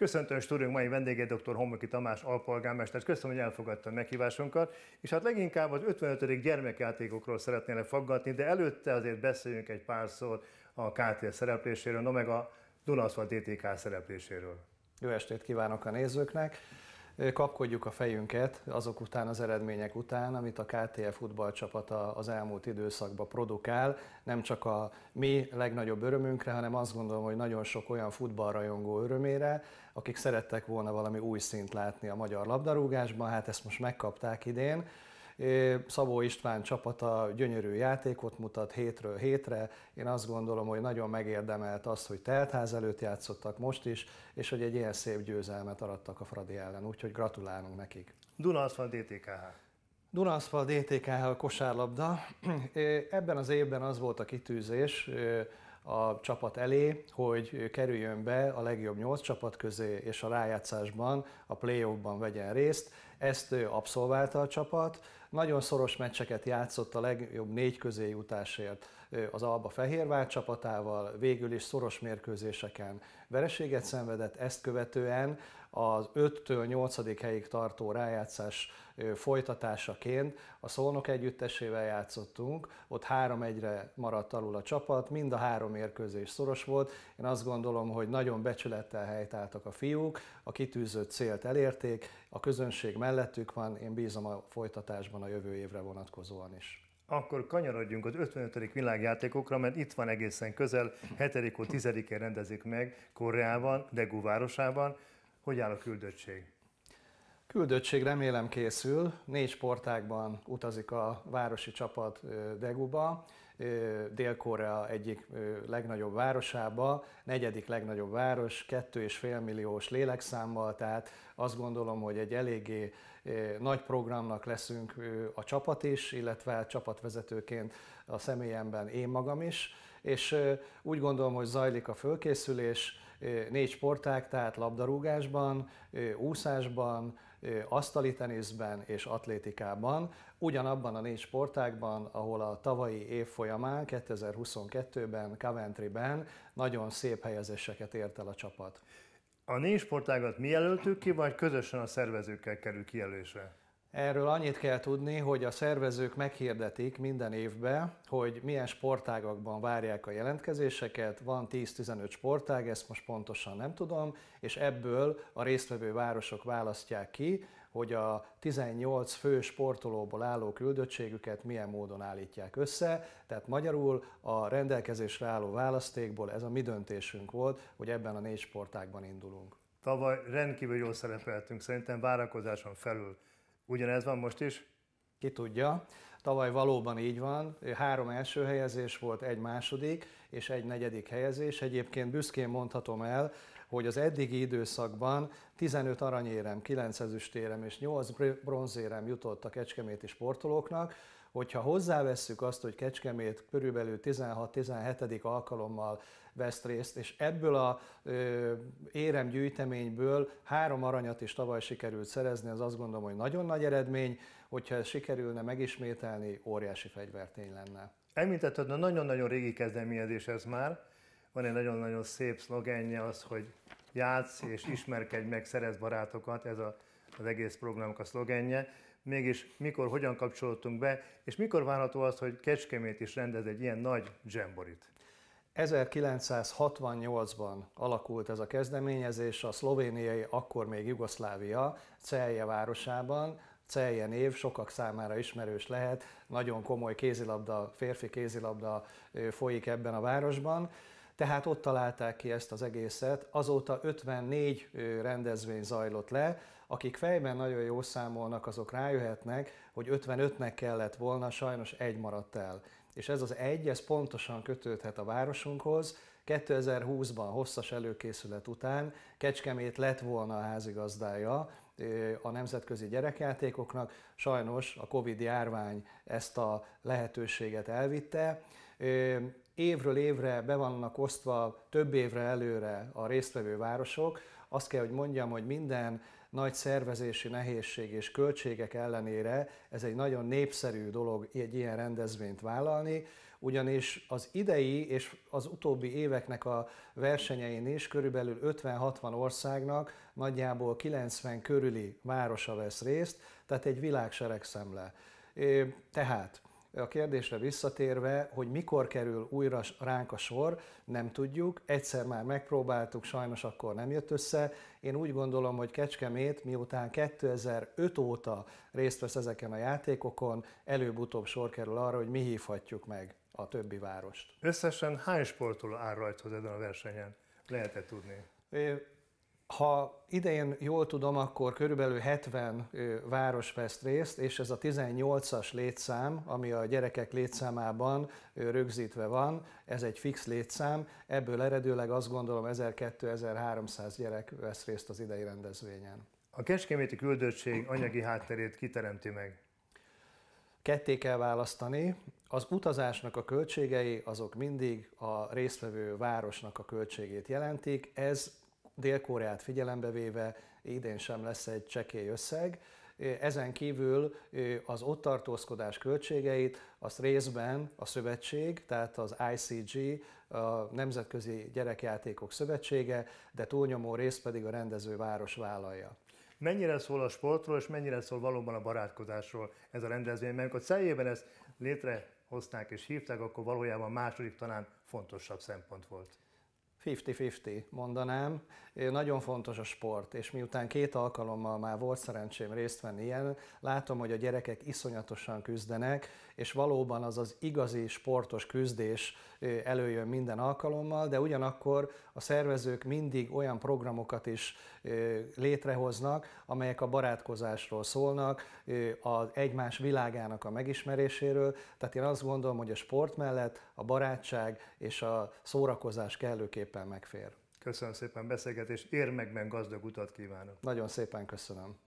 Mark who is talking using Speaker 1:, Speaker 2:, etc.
Speaker 1: Köszöntöm stúdiónk mai vendége dr. Homoki Tamás alpolgármester. Köszönöm, hogy elfogadta a meghívásunkat. És hát leginkább az 55. gyermekjátékokról szeretnélek faggatni, de előtte azért beszéljünk egy pár szót a KTL szerepléséről, no meg a Dunaszva DTK szerepléséről. Jó estét kívánok a nézőknek! kapkodjuk a fejünket azok után, az eredmények után, amit a KTL futballcsapata az elmúlt időszakban produkál, nem csak a mi legnagyobb örömünkre, hanem azt gondolom, hogy nagyon sok olyan futballrajongó örömére, akik szerettek volna valami új szint látni a magyar labdarúgásban, hát ezt most megkapták idén. Szabó István csapata gyönyörű játékot mutat hétről hétre. Én azt gondolom, hogy nagyon megérdemelt azt, hogy teltház előtt játszottak most is, és hogy egy ilyen szép győzelmet arattak a Fradi ellen. Úgyhogy gratulálunk nekik. Dunaszfal DTKH. Dunaszfal DTKH a kosárlabda. Ebben az évben az volt a kitűzés a csapat elé, hogy kerüljön be a legjobb nyolc csapat közé, és a rájátszásban, a play vegyen részt. Ezt abszolválta a csapat. Nagyon szoros meccseket játszott a legjobb négy közé jutásért az Alba Fehérvár csapatával, végül is szoros mérkőzéseken vereséget szenvedett, ezt követően az 5-től 8. helyig tartó rájátszás folytatásaként a Szolnok együttesével játszottunk, ott 3-1-re maradt alul a csapat, mind a három mérkőzés szoros volt. Én azt gondolom, hogy nagyon becsülettel helytáltak a fiúk, a kitűzött célt elérték, a közönség mellett mellettük van, én bízom a folytatásban a jövő évre vonatkozóan is. Akkor kanyarodjunk az 55. világjátékokra, mert itt van egészen közel, 7-től 10-én rendezik meg Koreában, Degu városában. Hogy áll a küldöttség? Küldöttség remélem készül, négy sportákban utazik a városi csapat Deguba. Dél-Korea egyik legnagyobb városába, negyedik legnagyobb város, 2,5 milliós lélekszámmal, tehát azt gondolom, hogy egy eléggé nagy programnak leszünk a csapat is, illetve csapatvezetőként a személyemben én magam is, és úgy gondolom, hogy zajlik a fölkészülés, négy sportág, tehát labdarúgásban, úszásban, asztali teniszben és atlétikában, ugyanabban a négy sportágban, ahol a tavalyi év folyamán, 2022-ben, Coventry-ben nagyon szép helyezéseket ért el a csapat. A négy sportágat mi jelöltük ki, vagy közösen a szervezőkkel kerül kijelölésre? Erről annyit kell tudni, hogy a szervezők meghirdetik minden évben, hogy milyen sportágakban várják a jelentkezéseket. Van 10-15 sportág, ezt most pontosan nem tudom, és ebből a résztvevő városok választják ki, hogy a 18 fő sportolóból álló küldöttségüket milyen módon állítják össze. Tehát magyarul a rendelkezésre álló választékból ez a mi döntésünk volt, hogy ebben a négy sportágban indulunk. Tavaly rendkívül jól szerepeltünk, szerintem várakozáson felül Ugyanez van most is? Ki tudja. Tavaly valóban így van, három első helyezés volt, egy második és egy negyedik helyezés. Egyébként büszkén mondhatom el, hogy az eddigi időszakban 15 aranyérem, 9 ezüstérem és 8 bronzérem jutott a kecskeméti sportolóknak, hogyha hozzávesszük azt, hogy Kecskemét körülbelül 16-17. alkalommal vesz részt, és ebből a ö, éremgyűjteményből három aranyat is tavaly sikerült szerezni, az azt gondolom, hogy nagyon nagy eredmény, hogyha ez sikerülne megismételni, óriási fegyvertény lenne. Említetted, nagyon-nagyon régi kezdeményezés ez már, van egy nagyon-nagyon szép szlogenje az, hogy játsz és ismerkedj meg, szerez barátokat, ez a, az egész programnak a szlogenje. Mégis mikor, hogyan kapcsolódtunk be, és mikor várható az, hogy Kecskemét is rendez egy ilyen nagy dzsemborit? 1968-ban alakult ez a kezdeményezés a szlovéniai, akkor még Jugoszlávia, Celje városában, Celje név sokak számára ismerős lehet, nagyon komoly kézilabda, férfi kézilabda folyik ebben a városban. Tehát ott találták ki ezt az egészet, azóta 54 rendezvény zajlott le, akik fejben nagyon jó számolnak, azok rájöhetnek, hogy 55-nek kellett volna, sajnos egy maradt el. És ez az egy, ez pontosan kötődhet a városunkhoz. 2020-ban hosszas előkészület után Kecskemét lett volna a házigazdája a nemzetközi gyerekjátékoknak. Sajnos a Covid járvány ezt a lehetőséget elvitte. Évről évre be vannak osztva több évre előre a résztvevő városok. Azt kell, hogy mondjam, hogy minden nagy szervezési nehézség és költségek ellenére ez egy nagyon népszerű dolog egy ilyen rendezvényt vállalni, ugyanis az idei és az utóbbi éveknek a versenyein is körülbelül 50-60 országnak nagyjából 90 körüli városa vesz részt, tehát egy világseregszemle. Tehát a kérdésre visszatérve, hogy mikor kerül újra ránk a sor, nem tudjuk. Egyszer már megpróbáltuk, sajnos akkor nem jött össze. Én úgy gondolom, hogy Kecskemét miután 2005 óta részt vesz ezeken a játékokon, előbb-utóbb sor kerül arra, hogy mi hívhatjuk meg a többi várost. Összesen hány sportoló áll rajthoz ezen a versenyen? lehet tudni? Ha idején jól tudom, akkor körülbelül 70 város vesz részt, és ez a 18-as létszám, ami a gyerekek létszámában rögzítve van, ez egy fix létszám, ebből eredőleg azt gondolom 1200-1300 gyerek vesz részt az idei rendezvényen. A Kecskeméti küldöttség anyagi hátterét kiteremti meg? Ketté kell választani. Az utazásnak a költségei azok mindig a résztvevő városnak a költségét jelentik. Ez Dél-Koreát figyelembe véve idén sem lesz egy csekély összeg. Ezen kívül az ott tartózkodás költségeit azt részben a szövetség, tehát az ICG, a Nemzetközi Gyerekjátékok Szövetsége, de túlnyomó részt pedig a rendező város vállalja. Mennyire szól a sportról, és mennyire szól valóban a barátkozásról ez a rendezvény? Mert amikor celjében ezt létrehozták és hívták, akkor valójában második talán fontosabb szempont volt. 50-50 mondanám. Nagyon fontos a sport, és miután két alkalommal már volt szerencsém részt venni ilyen, látom, hogy a gyerekek iszonyatosan küzdenek, és valóban az az igazi sportos küzdés előjön minden alkalommal, de ugyanakkor a szervezők mindig olyan programokat is létrehoznak, amelyek a barátkozásról szólnak, az egymás világának a megismeréséről. Tehát én azt gondolom, hogy a sport mellett a barátság és a szórakozás kellőképp mindenképpen megfér. Köszönöm szépen beszélgetést, meg gazdag utat kívánok. Nagyon szépen köszönöm.